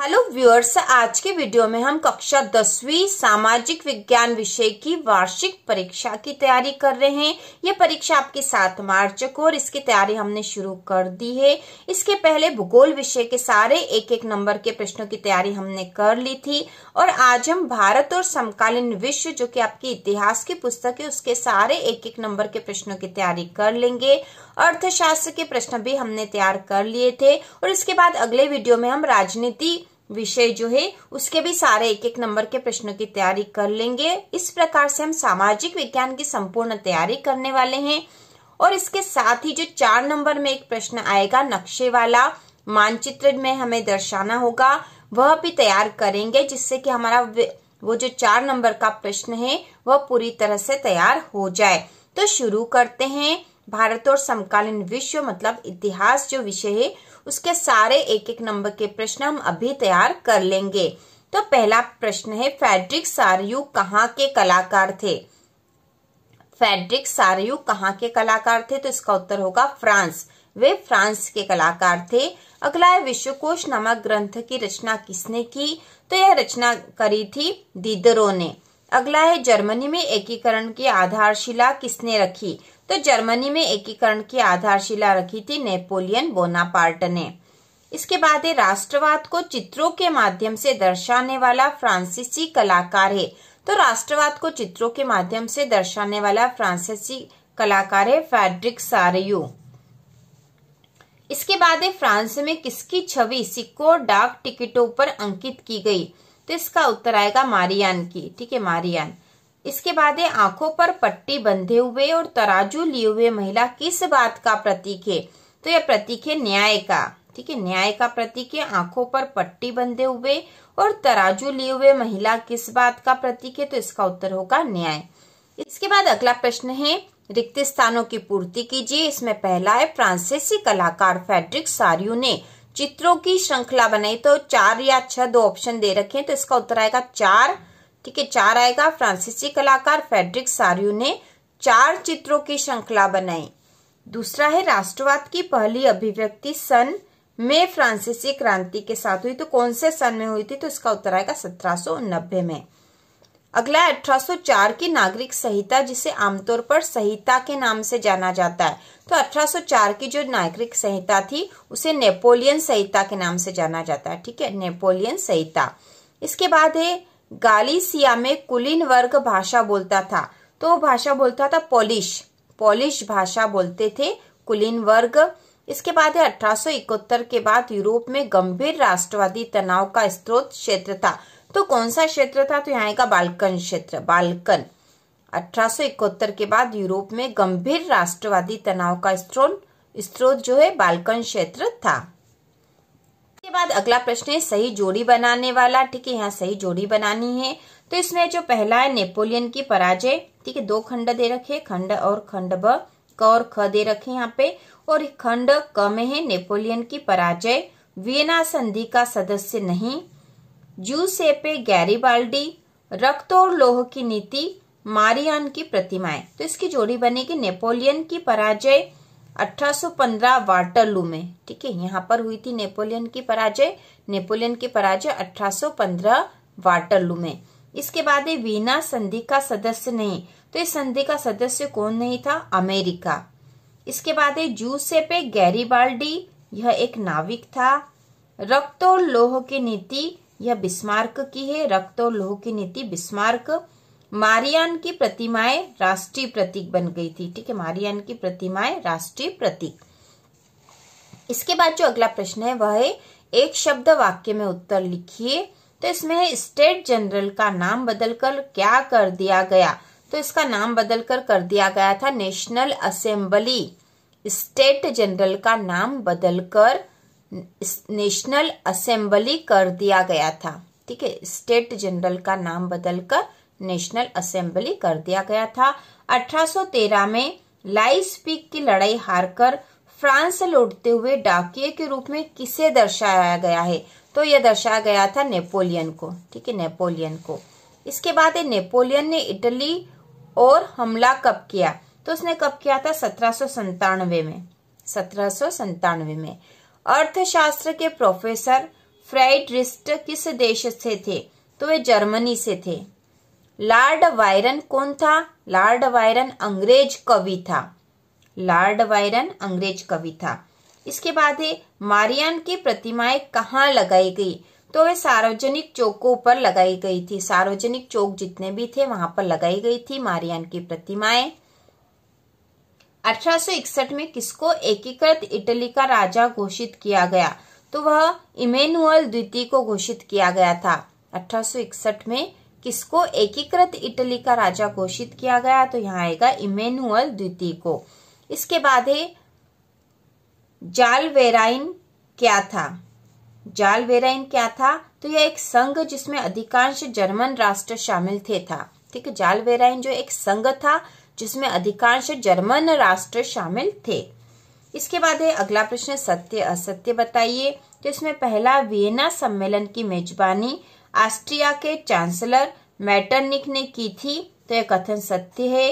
hello viewers आज के video में हम कक्षा दसवीं सामाजिक विज्ञान विषय की वार्षिक परीक्षा की तैयारी कर रहे हैं ये परीक्षा आपके सात मार्च को और इसकी तैयारी हमने शुरू कर दी है इसके पहले भूगोल विषय के सारे एक एक नंबर के प्रश्नों की तैयारी हमने कर ली थी और आज हम भारत और समकालीन विश्व जो की आपकी इतिहास की पुस्तक है उसके सारे एक एक नंबर के प्रश्नों की तैयारी कर लेंगे अर्थशास्त्र के प्रश्न भी हमने तैयार कर लिए थे और इसके बाद अगले वीडियो में हम राजनीति विषय जो है उसके भी सारे एक एक नंबर के प्रश्नों की तैयारी कर लेंगे इस प्रकार से हम सामाजिक विज्ञान की संपूर्ण तैयारी करने वाले हैं और इसके साथ ही जो चार नंबर में एक प्रश्न आएगा नक्शे वाला मानचित्र में हमें दर्शाना होगा वह भी तैयार करेंगे जिससे कि हमारा वो जो चार नंबर का प्रश्न है वह पूरी तरह से तैयार हो जाए तो शुरू करते हैं भारत और समकालीन विश्व मतलब इतिहास जो विषय है उसके सारे एक एक नंबर के प्रश्न हम अभी तैयार कर लेंगे तो पहला प्रश्न है फेड्रिक सारयू कहाँ के कलाकार थे फेड्रिक सारयू कहाँ के कलाकार थे तो इसका उत्तर होगा फ्रांस वे फ्रांस के कलाकार थे अगला है विश्वकोश नामक ग्रंथ की रचना किसने की तो यह रचना करी थी दीदरों ने अगला है जर्मनी में एकीकरण की आधारशिला किसने रखी तो जर्मनी में एकीकरण की आधारशिला रखी थी नेपोलियन बोनापार्ट ने इसके बाद राष्ट्रवाद को चित्रों के माध्यम से दर्शाने वाला फ्रांसीसी कलाकार है तो राष्ट्रवाद को चित्रों के माध्यम से दर्शाने वाला फ्रांसीसी कलाकार है फैड्रिक सारयू इसके बाद फ्रांस में किसकी छवि सिक्कों डाक टिकटों पर अंकित की गई तो इसका उत्तर आएगा मारियान की ठीक है मारियान इसके बाद है आंखों पर पट्टी बंधे हुए और तराजू लिए हुए महिला किस बात का प्रतीक है तो यह प्रतीक है न्याय का ठीक है न्याय का प्रतीक है आंखों पर पट्टी बंधे हुए और तराजू लिए हुए महिला किस बात का प्रतीक है तो इसका उत्तर होगा न्याय इसके बाद अगला प्रश्न है रिक्त स्थानों की पूर्ति कीजिए इसमें पहला है फ्रांसीसी कलाकार फेडरिक सारियो ने चित्रों की श्रृंखला बनाई तो चार या छह दो ऑप्शन दे रखे हैं तो इसका उत्तर आएगा चार ठीक है चार आएगा फ्रांसीसी कलाकार फेडरिक सारियो ने चार चित्रों की श्रृंखला बनाई दूसरा है राष्ट्रवाद की पहली अभिव्यक्ति सन में फ्रांसीसी क्रांति के साथ हुई तो कौन से सन में हुई थी तो इसका उत्तर आएगा सत्रह में अगला 1804 की नागरिक संहिता जिसे आमतौर पर संहिता के नाम से जाना जाता है तो 1804 की जो नागरिक संहिता थी उसे नेपोलियन संहिता के नाम से जाना जाता है ठीक है नेपोलियन संहिता इसके बाद है गालिसिया में कुलीन वर्ग भाषा बोलता था तो भाषा बोलता था पोलिश पोलिश भाषा बोलते थे कुलीन वर्ग इसके बाद है अठारह के बाद यूरोप में गंभीर राष्ट्रवादी तनाव का स्रोत क्षेत्र था तो कौन सा क्षेत्र था तो यहाँ आएगा बालकन क्षेत्र बालकन अठारह के बाद यूरोप में गंभीर राष्ट्रवादी तनाव का स्रोत स्त्रोत जो है बालकन क्षेत्र था इसके बाद अगला प्रश्न है सही जोड़ी बनाने वाला ठीक है यहाँ सही जोड़ी बनानी है तो इसमें जो पहला है नेपोलियन की पराजय ठीक है दो खंड दे रखे खंड और खंड ब क और ख दे रखे यहाँ पे और खंड क में है नेपोलियन की पराजय वियना संधि का सदस्य नहीं जू जूसेपे गैरीबाल्डी रक्त और लोह की नीति मारियान की प्रतिमाएं तो इसकी जोड़ी बनेगी नेपोलियन की पराजय 1815 वाटरलू में ठीक है यहाँ पर हुई थी नेपोलियन की पराजय नेपोलियन की पराजय 1815 वाटरलू में इसके बाद ये वीना संधि का सदस्य नहीं तो इस संधि का सदस्य कौन नहीं था अमेरिका इसके बाद है जूसेपे गैरीबाल्डी यह एक नाविक था रक्त और लोह की नीति यह बिस्मार्क की है रक्त और लोह की नीति बिस्मार्क मारियान की प्रतिमाएं राष्ट्रीय प्रतीक बन गई थी ठीक है मारियान की प्रतिमाएं राष्ट्रीय प्रतीक इसके बाद जो अगला प्रश्न है वह है एक शब्द वाक्य में उत्तर लिखिए तो इसमें है स्टेट जनरल का नाम बदलकर क्या कर दिया गया तो इसका नाम बदलकर कर दिया गया था नेशनल असेंबली स्टेट जनरल का नाम बदलकर नेशनल असेंबली कर दिया गया था ठीक है स्टेट जनरल का नाम बदलकर नेशनल असेंबली कर दिया गया था 1813 में लाइस पीक की लड़ाई हारकर फ्रांस लौटते हुए डाकिए के रूप में किसे दर्शाया गया है तो यह दर्शाया गया था नेपोलियन को ठीक है नेपोलियन को इसके बाद नेपोलियन ने इटली और हमला कब किया तो उसने कब किया था सत्रह में सत्रह में अर्थशास्त्र के प्रोफेसर फ्राइड किस देश से थे तो वे जर्मनी से थे लॉर्ड वायरन कौन था लॉर्ड वायरन अंग्रेज कवि था लॉर्ड वायरन अंग्रेज कवि था इसके बाद है मारियन की प्रतिमाएं कहाँ लगाई गई तो वे सार्वजनिक चौकों पर लगाई गई थी सार्वजनिक चौक जितने भी थे वहां पर लगाई गई थी मारियन की प्रतिमाएं 1861 में किसको एकीकृत इटली का राजा घोषित किया गया तो वह इमेनुअल द्वितीय को घोषित किया गया था 1861 में किसको एकीकृत इटली का राजा घोषित किया गया तो यहाँ आएगा इमेनुअल द्वितीय को इसके बाद है जालवेराइन क्या था जालवेराइन क्या था तो यह एक संघ जिसमें अधिकांश जर्मन राष्ट्र शामिल थे था ठीक है जालवेराइन जो एक संघ था जिसमें अधिकांश जर्मन राष्ट्र शामिल थे इसके बाद है अगला प्रश्न सत्य असत्य बताइए तो इसमें पहला वियना सम्मेलन की मेजबानी ऑस्ट्रिया के चांसलर मैटरनिक ने की थी तो यह कथन सत्य है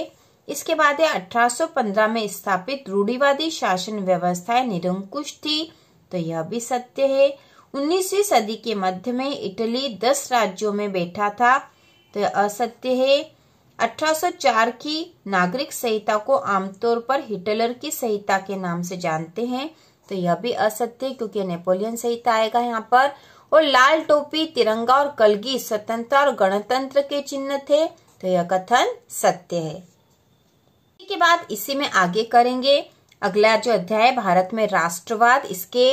इसके बाद है 1815 में स्थापित रूढ़िवादी शासन व्यवस्थाएं निरंकुश थी तो यह भी सत्य है 19वीं सदी के मध्य में इटली 10 राज्यों में बैठा था तो यह असत्य है 1804 की नागरिक संहिता को आमतौर पर हिटलर की संहिता के नाम से जानते हैं तो यह भी असत्य क्योंकि नेपोलियन संहिता आएगा यहाँ पर और लाल टोपी तिरंगा और कलगी स्वतंत्रता और गणतंत्र के चिन्ह थे तो यह कथन सत्य है के बाद इसी में आगे करेंगे अगला जो अध्याय भारत में राष्ट्रवाद इसके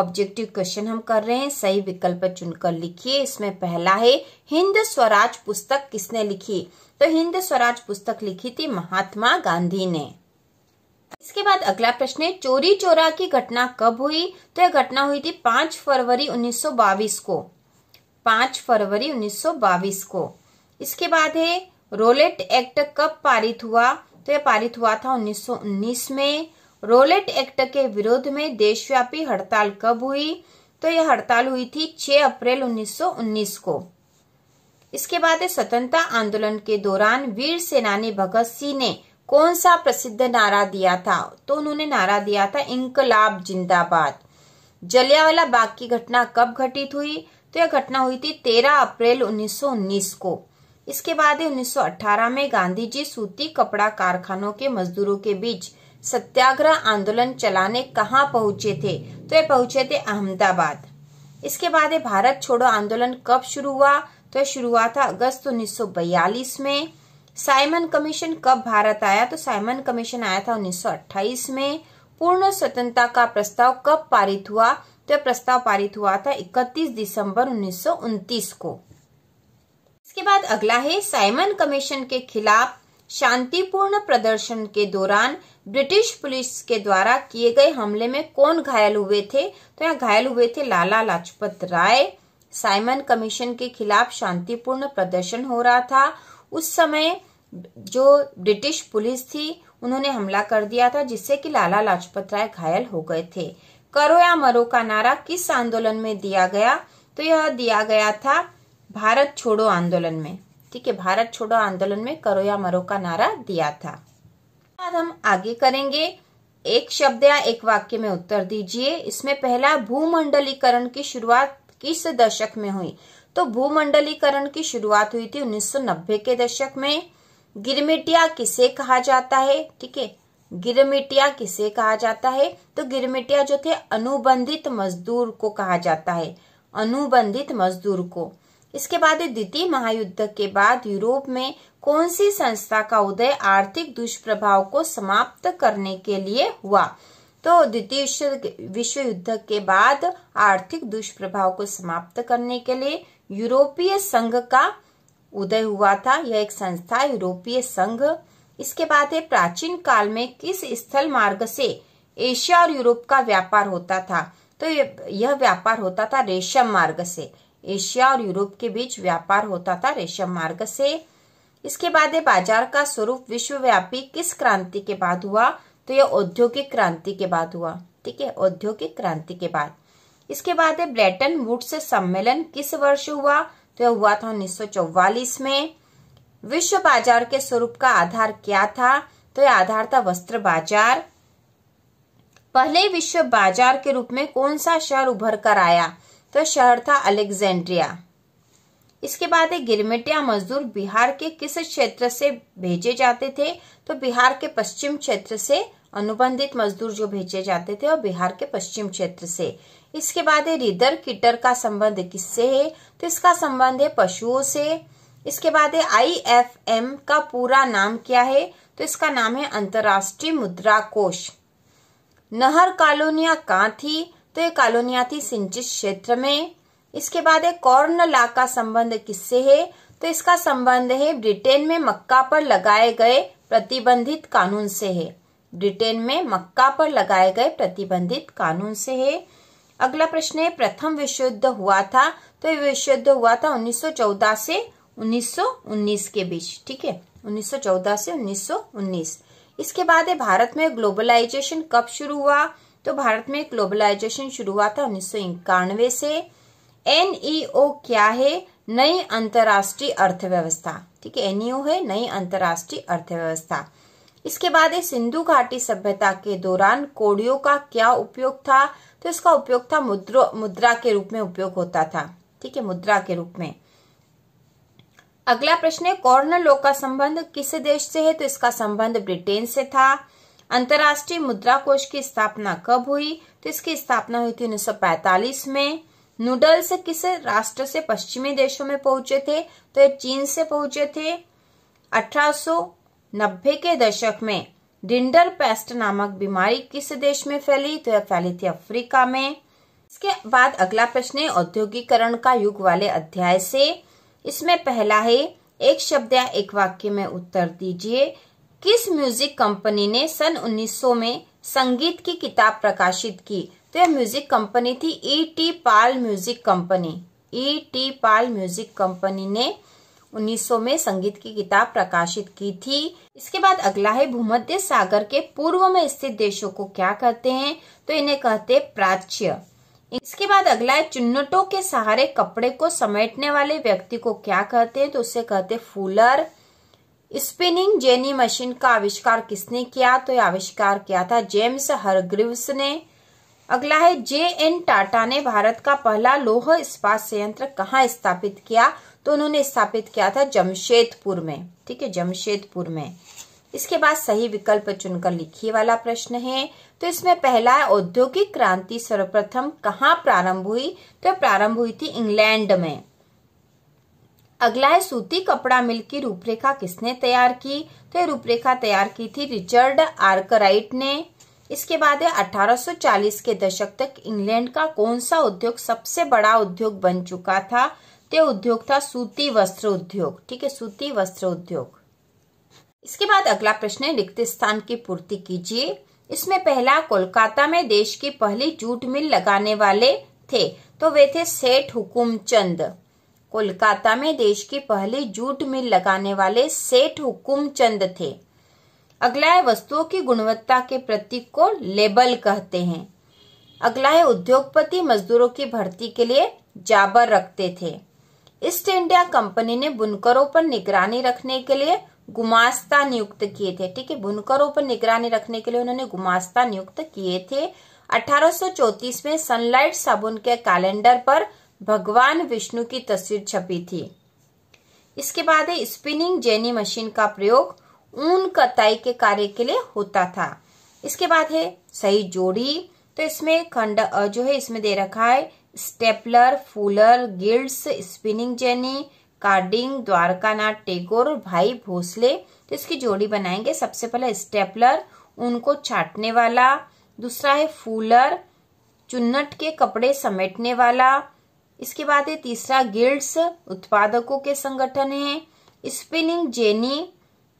ऑब्जेक्टिव क्वेश्चन हम कर रहे हैं सही विकल्प चुनकर लिखिए इसमें पहला है हिंद स्वराज पुस्तक किसने लिखी तो हिंद स्वराज पुस्तक लिखी थी महात्मा गांधी ने इसके बाद अगला प्रश्न है चोरी चोरा की घटना कब हुई तो यह घटना हुई थी पांच फरवरी उन्नीस को पांच फरवरी उन्नीस को इसके बाद है रोलेट एक्ट कब पारित हुआ तो यह पारित हुआ था 1919 में रोलेट एक्ट के विरोध में देशव्यापी हड़ताल कब हुई तो यह हड़ताल हुई थी 6 अप्रैल 1919 को इसके बाद स्वतंत्रता आंदोलन के दौरान वीर सेनानी भगत सिंह ने कौन सा प्रसिद्ध नारा दिया था तो उन्होंने नारा दिया था इंकलाब जिंदाबाद जलियावाला बाग की घटना कब घटित हुई तो यह घटना हुई थी 13 अप्रैल 1919 को इसके बाद 1918 में गांधी जी सूती कपड़ा कारखानों के मजदूरों के बीच सत्याग्रह आंदोलन चलाने कहा पहुंचे थे तो ये पहुंचे थे अहमदाबाद इसके बाद भारत छोड़ो आंदोलन कब शुरू हुआ तो यह शुरू हुआ था अगस्त 1942 में साइमन कमीशन कब भारत आया तो साइमन कमीशन आया था 1928 में पूर्ण स्वतंत्रता का प्रस्ताव कब पारित हुआ तो प्रस्ताव पारित हुआ था 31 दिसंबर उन्नीस को इसके बाद अगला है साइमन कमीशन के खिलाफ शांतिपूर्ण प्रदर्शन के दौरान ब्रिटिश पुलिस के द्वारा किए गए हमले में कौन घायल हुए थे तो यहाँ घायल हुए थे लाला लाजपत राय साइमन कमीशन के खिलाफ शांतिपूर्ण प्रदर्शन हो रहा था उस समय जो ब्रिटिश पुलिस थी उन्होंने हमला कर दिया था जिससे कि लाला लाजपत राय घायल हो गए थे करो या मरो का नारा किस आंदोलन में दिया गया तो यह दिया गया था भारत छोड़ो आंदोलन में ठीक है भारत छोड़ो आंदोलन में करो या मरो का नारा दिया था बाद हम आगे करेंगे एक शब्द या एक वाक्य में उत्तर दीजिए इसमें पहला भूमंडलीकरण की शुरुआत किस दशक में हुई तो भूमंडलीकरण की शुरुआत हुई थी 1990 के दशक में गिरमिटिया किसे कहा जाता है ठीक है गिरमिटिया किसे कहा जाता है तो गिरमिटिया जो थे अनुबंधित मजदूर को कहा जाता है अनुबंधित मजदूर को इसके बाद द्वितीय महायुद्ध के बाद यूरोप में कौन सी संस्था का उदय आर्थिक दुष्प्रभाव को समाप्त करने के लिए हुआ तो द्वितीय विश्व युद्ध के बाद आर्थिक दुष्प्रभाव को समाप्त करने के लिए यूरोपीय संघ का उदय हुआ था यह एक संस्था यूरोपीय संघ इसके बाद है प्राचीन काल में किस स्थल मार्ग से एशिया और यूरोप का व्यापार होता था तो यह व्यापार होता था रेशम मार्ग से एशिया और यूरोप के बीच व्यापार होता था रेशम मार्ग से इसके बाद है बाजार का स्वरूप विश्वव्यापी किस क्रांति के बाद हुआ तो यह औद्योगिक क्रांति के बाद हुआ ठीक है औद्योगिक क्रांति के बाद इसके बाद है ब्रेटन वुड्स सम्मेलन किस वर्ष हुआ तो यह हुआ था उन्नीस में विश्व बाजार के स्वरूप का आधार क्या था तो यह आधार था वस्त्र बाजार पहले विश्व बाजार के रूप में कौन सा शहर उभर कर आया तो शहर था अलेक्जेंड्रिया इसके बाद गिरमिटिया मजदूर बिहार के किस क्षेत्र से भेजे जाते थे तो बिहार के पश्चिम क्षेत्र से अनुबंधित मजदूर जो भेजे जाते थे और बिहार के पश्चिम क्षेत्र से इसके बाद है रिदर किटर का संबंध किससे है तो इसका संबंध है पशुओं से इसके बाद है आई एफ एम का पूरा नाम क्या है तो इसका नाम है अंतर्राष्ट्रीय मुद्रा कोष नहर कॉलोनिया कहा थी तो ये कॉलोनिया थी सिंचित क्षेत्र में इसके बाद है कॉर्नला का संबंध किससे है तो इसका संबंध है ब्रिटेन में मक्का पर लगाए गए प्रतिबंधित कानून से है ब्रिटेन में मक्का पर लगाए गए प्रतिबंधित कानून से है अगला प्रश्न है प्रथम विश्व युद्ध हुआ था तो विश्व युद्ध हुआ था 1914 से 1919 के बीच ठीक है 1914 से 1919 इसके बाद है भारत में ग्लोबलाइजेशन कब शुरू हुआ तो भारत में ग्लोबलाइजेशन शुरू हुआ था उन्नीस से एनईओ क्या है नई अंतर्राष्ट्रीय अर्थव्यवस्था ठीक है एनईओ है नई अंतर्राष्ट्रीय अर्थव्यवस्था इसके बाद सिंधु घाटी सभ्यता के दौरान कोड़ियों का क्या उपयोग था तो इसका उपयोग था मुद्रो मुद्रा के रूप में उपयोग होता था ठीक है मुद्रा के रूप में अगला प्रश्न है कॉर्नलो का संबंध किस देश से है तो इसका संबंध ब्रिटेन से था अंतर्राष्ट्रीय मुद्रा कोष की स्थापना कब हुई तो इसकी स्थापना हुई थी 1945 में नूडल्स किस राष्ट्र से पश्चिमी देशों में पहुंचे थे तो ये चीन से पहुंचे थे अठारह के दशक में डिंडर पेस्ट नामक बीमारी किस देश में फैली तो यह फैली थी अफ्रीका में इसके बाद अगला प्रश्न है औद्योगिकरण का युग वाले अध्याय से इसमें पहला है एक शब्द या एक वाक्य में उत्तर दीजिए किस म्यूजिक कंपनी ने सन 1900 में संगीत की किताब प्रकाशित की तो यह म्यूजिक कंपनी थी E T Pal music company E T Pal music company ने 1900 में संगीत की किताब प्रकाशित की थी इसके बाद अगला है भूमध्य सागर के पूर्व में स्थित देशों को क्या कहते हैं तो इन्हें कहते प्राच्य इसके बाद अगला है चुन्नटों के सहारे कपड़े को समेटने वाले व्यक्ति को क्या कहते हैं तो उसे कहते फूलर स्पिनिंग जेनी मशीन का आविष्कार किसने किया तो यह आविष्कार किया था जेम्स हरग्रीव्स ने अगला है जे एन टाटा ने भारत का पहला लोह इस्पात संयंत्र कहाँ स्थापित किया तो उन्होंने स्थापित किया था जमशेदपुर में ठीक है जमशेदपुर में इसके बाद सही विकल्प चुनकर लिखिए वाला प्रश्न है तो इसमें पहला है औद्योगिक क्रांति सर्वप्रथम कहाँ प्रारंभ हुई तो प्रारंभ हुई थी इंग्लैंड में अगला है सूती कपड़ा मिल की रूपरेखा किसने तैयार की तो यह रूपरेखा तैयार की थी रिचर्ड आर्कराइट ने इसके बाद है 1840 के दशक तक इंग्लैंड का कौन सा उद्योग सबसे बड़ा उद्योग बन चुका था द्वितीय उद्योग था सूती वस्त्र उद्योग ठीक है सूती वस्त्र उद्योग इसके बाद अगला प्रश्न है रिक्त स्थान की पूर्ति कीजिए इसमें पहला कोलकाता में देश की पहली जूट मिल लगाने वाले थे तो वे थे सेठ हुकुम चंद कोलकाता में देश की पहली जूट मिल लगाने वाले सेठ हुकुम चंद थे अगला है वस्तुओं की गुणवत्ता के प्रतीक को लेबल कहते हैं अगला है उद्योगपति मजदूरों की भर्ती के लिए जाबर रखते थे ईस्ट इंडिया कंपनी ने बुनकरों पर निगरानी रखने के लिए गुमास्ता नियुक्त किए थे ठीक है बुनकरों पर निगरानी रखने के लिए उन्होंने गुमास्ता नियुक्त किए थे 1834 में सनलाइट साबुन के कैलेंडर पर भगवान विष्णु की तस्वीर छपी थी इसके बाद है स्पिनिंग जेनी मशीन का प्रयोग ऊन कताई के कार्य के लिए होता था इसके बाद है सही जोड़ी तो इसमें खंड जो है इसमें दे रखा है स्टेपलर फूलर guilds spinning jenny carding Dwarkanath Tagore भाई भोसले तो इसकी जोड़ी बनाएंगे सबसे पहले स्टेपलर उनको छाटने वाला दूसरा है फूलर चुन्नट के कपड़े समेटने वाला इसके बाद है तीसरा गिल्ड्स उत्पादकों के संगठन है स्पिनिंग जेनी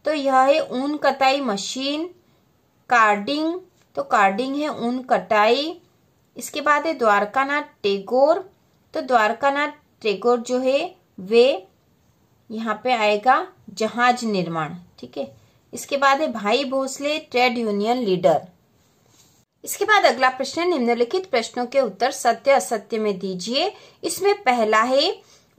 तो यह है ऊन कटाई मशीन कार्डिंग तो कार्डिंग है ऊन कटाई इसके बाद है द्वारकानाथ टेगोर तो द्वारकानाथ टेगोर जो है वे यहाँ पे आएगा जहाज निर्माण ठीक है इसके बाद है भाई भोसले ट्रेड यूनियन लीडर इसके बाद अगला प्रश्न निम्नलिखित प्रश्नों के उत्तर सत्य असत्य में दीजिए इसमें पहला है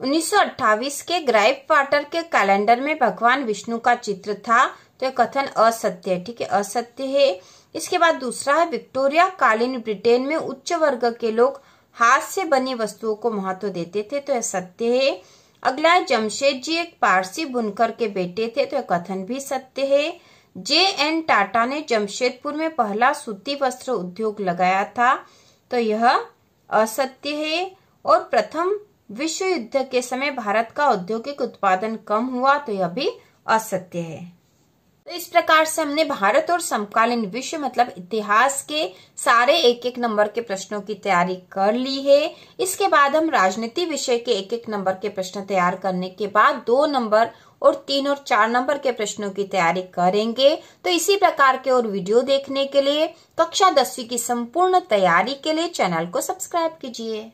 1928 के ग्राइप वाटर के कैलेंडर में भगवान विष्णु का चित्र था तो यह कथन असत्य है ठीक है असत्य है इसके बाद दूसरा है विक्टोरिया कालीन ब्रिटेन में उच्च वर्ग के लोग हाथ से बनी वस्तुओं को महत्व देते थे तो यह सत्य है अगला है जमशेद जी एक पारसी बुनकर के बेटे थे तो यह कथन भी सत्य है जे एन टाटा ने जमशेदपुर में पहला सूती वस्त्र उद्योग लगाया था तो यह असत्य है और प्रथम विश्व युद्ध के समय भारत का औद्योगिक उत्पादन कम हुआ तो यह भी असत्य है तो इस प्रकार से हमने भारत और समकालीन विश्व मतलब इतिहास के सारे एक एक नंबर के प्रश्नों की तैयारी कर ली है इसके बाद हम राजनीति विषय के एक एक नंबर के प्रश्न तैयार करने के बाद दो नंबर और तीन और चार नंबर के प्रश्नों की तैयारी करेंगे तो इसी प्रकार के और वीडियो देखने के लिए कक्षा दसवीं की संपूर्ण तैयारी के लिए चैनल को सब्सक्राइब कीजिए